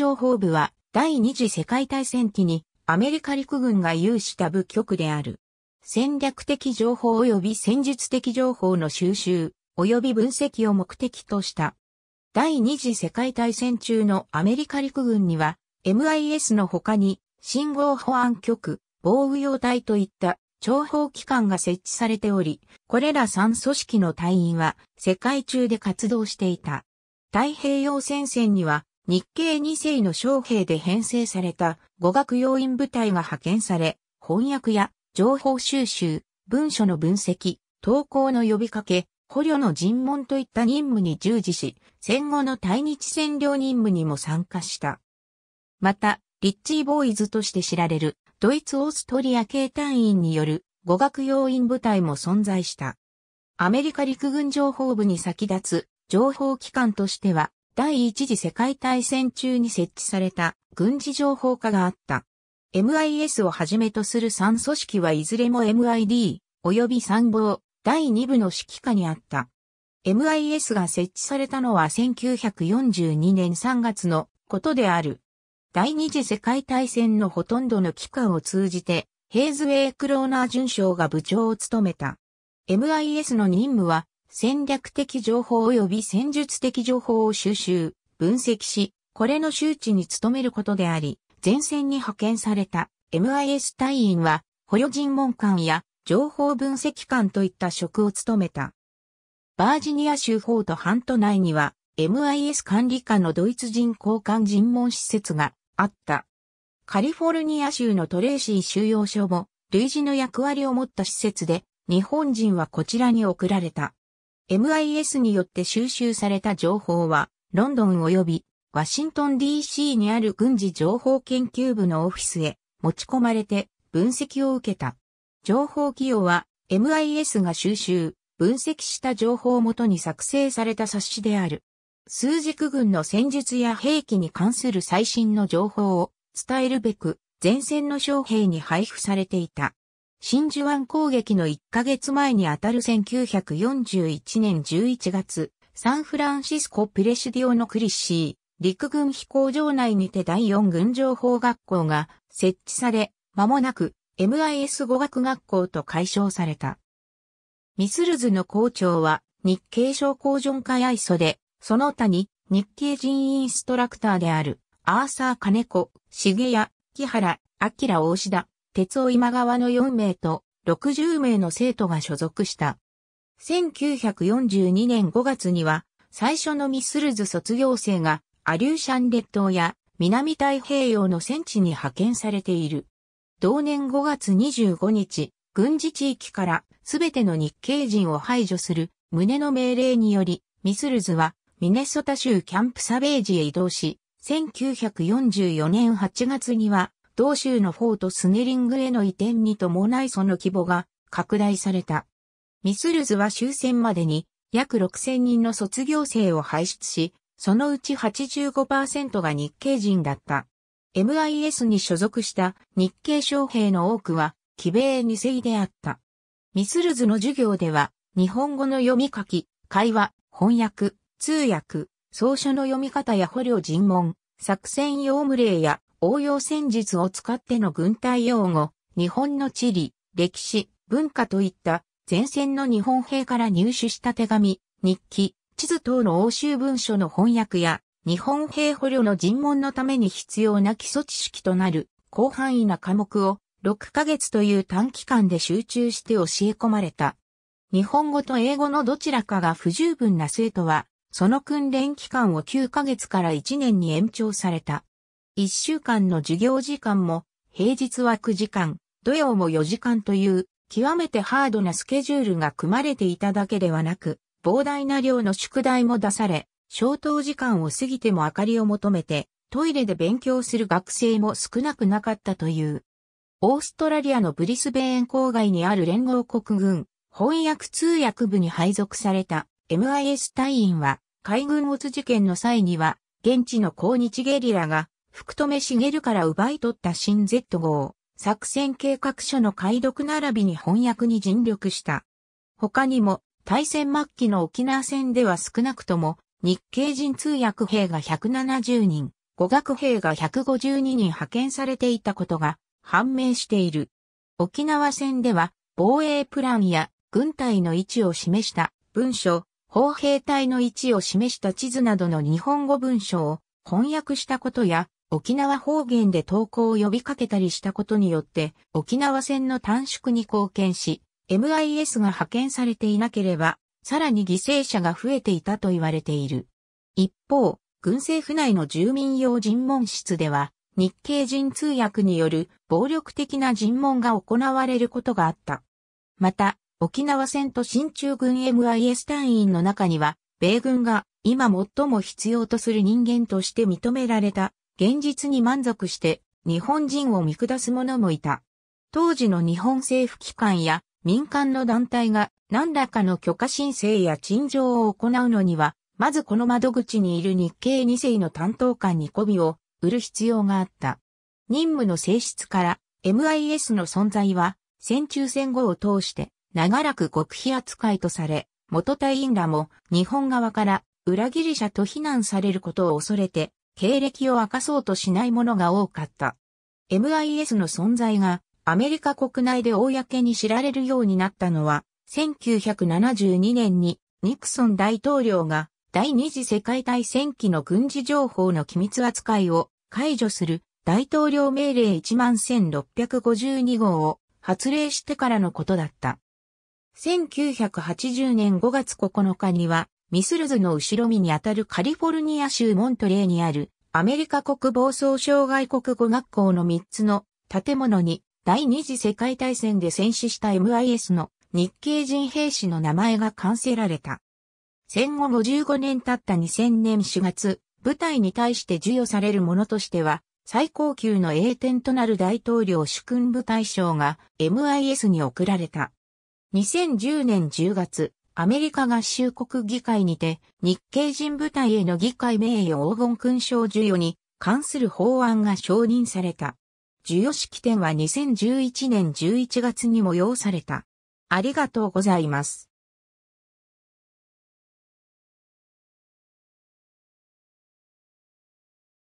諜報部は第二次世界大戦期にアメリカ陸軍が有した部局である。戦略的情報及び戦術的情報の収集及び分析を目的とした。第二次世界大戦中のアメリカ陸軍には MIS の他に信号保安局、防御用隊といった諜報機関が設置されており、これら3組織の隊員は世界中で活動していた。太平洋戦線には日系2世の将兵で編成された語学要員部隊が派遣され、翻訳や情報収集、文書の分析、投稿の呼びかけ、捕虜の尋問といった任務に従事し、戦後の対日占領任務にも参加した。また、リッチーボーイズとして知られる、ドイツ・オーストリア系隊員による語学要員部隊も存在した。アメリカ陸軍情報部に先立つ情報機関としては、第一次世界大戦中に設置された軍事情報課があった。MIS をはじめとする3組織はいずれも MID 及び参謀第2部の指揮下にあった。MIS が設置されたのは1942年3月のことである。第二次世界大戦のほとんどの期間を通じて、ヘイズウェイ・クローナー准将が部長を務めた。MIS の任務は、戦略的情報及び戦術的情報を収集、分析し、これの周知に努めることであり、前線に派遣された MIS 隊員は、保養尋問官や情報分析官といった職を務めた。バージニア州フォートハント内には、MIS 管理官のドイツ人交換尋問施設があった。カリフォルニア州のトレーシー収容所も、類似の役割を持った施設で、日本人はこちらに送られた。MIS によって収集された情報は、ロンドン及びワシントン DC にある軍事情報研究部のオフィスへ持ち込まれて分析を受けた。情報企業は MIS が収集、分析した情報をもとに作成された冊子である。数軸軍の戦術や兵器に関する最新の情報を伝えるべく前線の将兵に配布されていた。真珠湾攻撃の1ヶ月前にあたる1941年11月、サンフランシスコプレシディオのクリッシー、陸軍飛行場内にて第4軍情報学校が設置され、間もなく MIS 語学学校と解消された。ミスルズの校長は日系商工場会愛想で、その他に日系人インストラクターであるアーサー金子、重谷、木原、明大志田、鉄尾今川の4名と60名の生徒が所属した。1942年5月には、最初のミスルズ卒業生がアリューシャン列島や南太平洋の戦地に派遣されている。同年5月25日、軍事地域からすべての日系人を排除する旨の命令により、ミスルズはミネソタ州キャンプサベージへ移動し、1944年8月には同州のフォートスネリングへの移転に伴いその規模が拡大された。ミスルズは終戦までに約6000人の卒業生を輩出し、そのうち85%が日系人だった。MIS に所属した日系将兵の多くは、騎米二世であった。ミスルズの授業では、日本語の読み書き、会話、翻訳、通訳、草書の読み方や捕虜尋問、作戦用無礼や応用戦術を使っての軍隊用語、日本の地理、歴史、文化といった前線の日本兵から入手した手紙、日記、地図等の欧州文書の翻訳や、日本兵捕虜の尋問のために必要な基礎知識となる広範囲な科目を6ヶ月という短期間で集中して教え込まれた。日本語と英語のどちらかが不十分な生徒は、その訓練期間を9ヶ月から1年に延長された。1週間の授業時間も、平日は9時間、土曜も4時間という、極めてハードなスケジュールが組まれていただけではなく、膨大な量の宿題も出され、消灯時間を過ぎても明かりを求めて、トイレで勉強する学生も少なくなかったという。オーストラリアのブリスベーン郊外にある連合国軍翻訳通訳部に配属された MIS 隊員は海軍オ事件の際には現地の抗日ゲリラが福留茂から奪い取った新 Z 号、作戦計画書の解読並びに翻訳に尽力した。他にも、大戦末期の沖縄戦では少なくとも、日系人通訳兵が170人、語学兵が152人派遣されていたことが判明している。沖縄戦では、防衛プランや軍隊の位置を示した文書、砲兵隊の位置を示した地図などの日本語文書を翻訳したことや、沖縄方言で投稿を呼びかけたりしたことによって、沖縄戦の短縮に貢献し、MIS が派遣されていなければ、さらに犠牲者が増えていたと言われている。一方、軍政府内の住民用尋問室では、日系人通訳による暴力的な尋問が行われることがあった。また、沖縄戦と新中軍 MIS 隊員の中には、米軍が今最も必要とする人間として認められた現実に満足して日本人を見下す者もいた。当時の日本政府機関や民間の団体が何らかの許可申請や陳情を行うのには、まずこの窓口にいる日系2世の担当官に媚びを売る必要があった。任務の性質から MIS の存在は戦中戦後を通して長らく極秘扱いとされ、元隊員らも日本側から裏切り者と非難されることを恐れて経歴を明かそうとしないものが多かった。MIS の存在がアメリカ国内で公に知られるようになったのは、1972年にニクソン大統領が第二次世界大戦期の軍事情報の機密扱いを解除する大統領命令11652号を発令してからのことだった。1980年5月9日にはミスルズの後ろ身にあたるカリフォルニア州モントレーにあるアメリカ国防総省外国語学校の3つの建物に第二次世界大戦で戦死した MIS の日系人兵士の名前が冠せられた。戦後55年経った2000年4月、部隊に対して授与されるものとしては、最高級の栄典となる大統領主君部隊賞が MIS に贈られた。2010年10月、アメリカ合衆国議会にて日系人部隊への議会名誉黄金勲章授与に関する法案が承認された。授与式典は2011年11月に催された。ありがとうございます。